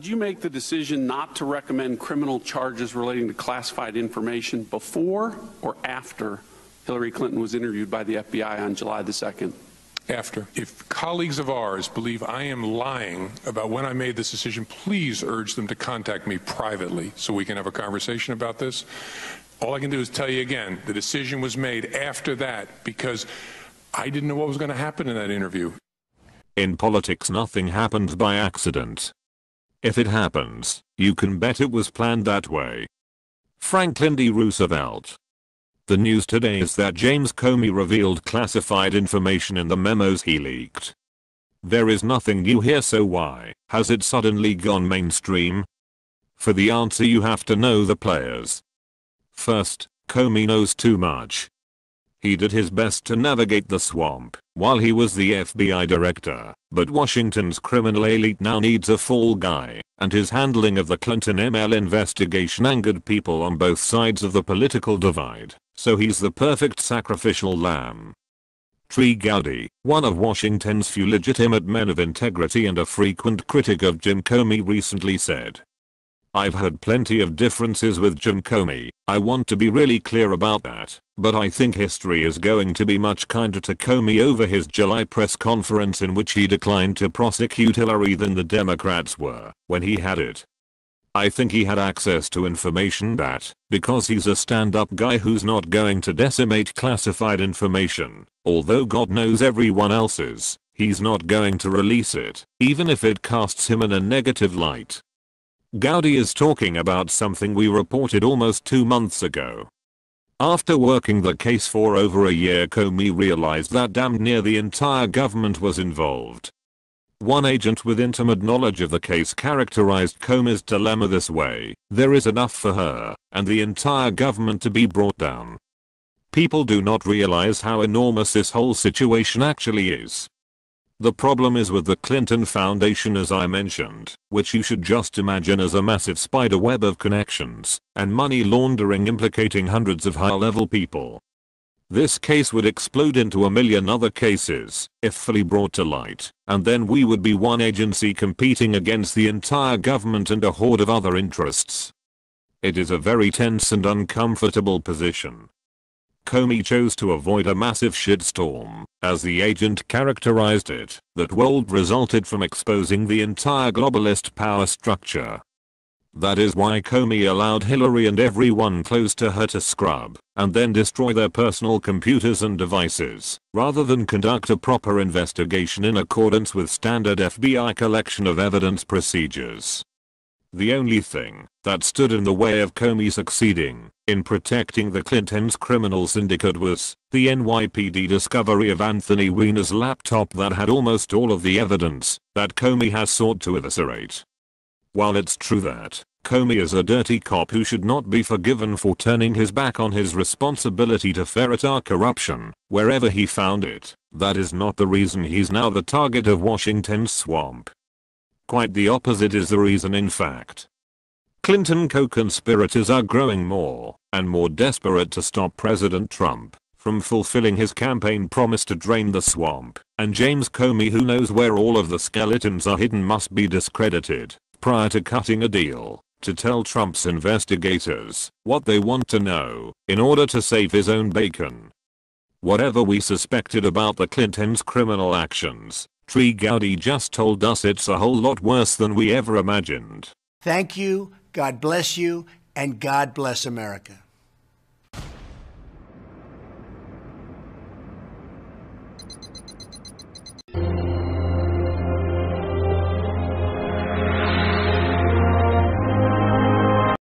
Did you make the decision not to recommend criminal charges relating to classified information before or after Hillary Clinton was interviewed by the FBI on July the 2nd? After. If colleagues of ours believe I am lying about when I made this decision, please urge them to contact me privately so we can have a conversation about this. All I can do is tell you again, the decision was made after that because I didn't know what was going to happen in that interview. In politics, nothing happens by accident. If it happens, you can bet it was planned that way. Franklin D. Roosevelt the news today is that James Comey revealed classified information in the memos he leaked. There is nothing new here so why has it suddenly gone mainstream? For the answer you have to know the players. First, Comey knows too much. He did his best to navigate the swamp while he was the FBI director but Washington's criminal elite now needs a fall guy, and his handling of the Clinton ML investigation angered people on both sides of the political divide, so he's the perfect sacrificial lamb. Tree Gowdy, one of Washington's few legitimate men of integrity and a frequent critic of Jim Comey recently said, I've had plenty of differences with Jim Comey, I want to be really clear about that, but I think history is going to be much kinder to Comey over his July press conference in which he declined to prosecute Hillary than the Democrats were when he had it. I think he had access to information that, because he's a stand-up guy who's not going to decimate classified information, although God knows everyone else's, he's not going to release it, even if it casts him in a negative light. Gowdy is talking about something we reported almost two months ago. After working the case for over a year Comey realized that damn near the entire government was involved. One agent with intimate knowledge of the case characterized Comey's dilemma this way, there is enough for her and the entire government to be brought down. People do not realize how enormous this whole situation actually is. The problem is with the Clinton Foundation as I mentioned, which you should just imagine as a massive spider web of connections and money laundering implicating hundreds of high-level people. This case would explode into a million other cases if fully brought to light, and then we would be one agency competing against the entire government and a horde of other interests. It is a very tense and uncomfortable position. Comey chose to avoid a massive shitstorm as the agent characterized it, that world resulted from exposing the entire globalist power structure. That is why Comey allowed Hillary and everyone close to her to scrub and then destroy their personal computers and devices, rather than conduct a proper investigation in accordance with standard FBI collection of evidence procedures. The only thing that stood in the way of Comey succeeding in protecting the Clintons' criminal syndicate was the NYPD discovery of Anthony Weiner's laptop that had almost all of the evidence that Comey has sought to eviscerate. While it's true that Comey is a dirty cop who should not be forgiven for turning his back on his responsibility to ferret out corruption wherever he found it, that is not the reason he's now the target of Washington's swamp. Quite the opposite is the reason in fact. Clinton co-conspirators are growing more and more desperate to stop President Trump from fulfilling his campaign promise to drain the swamp, and James Comey who knows where all of the skeletons are hidden must be discredited prior to cutting a deal to tell Trump's investigators what they want to know in order to save his own bacon. Whatever we suspected about the Clintons' criminal actions, Tree Gowdy just told us it's a whole lot worse than we ever imagined. Thank you God bless you, and God bless America.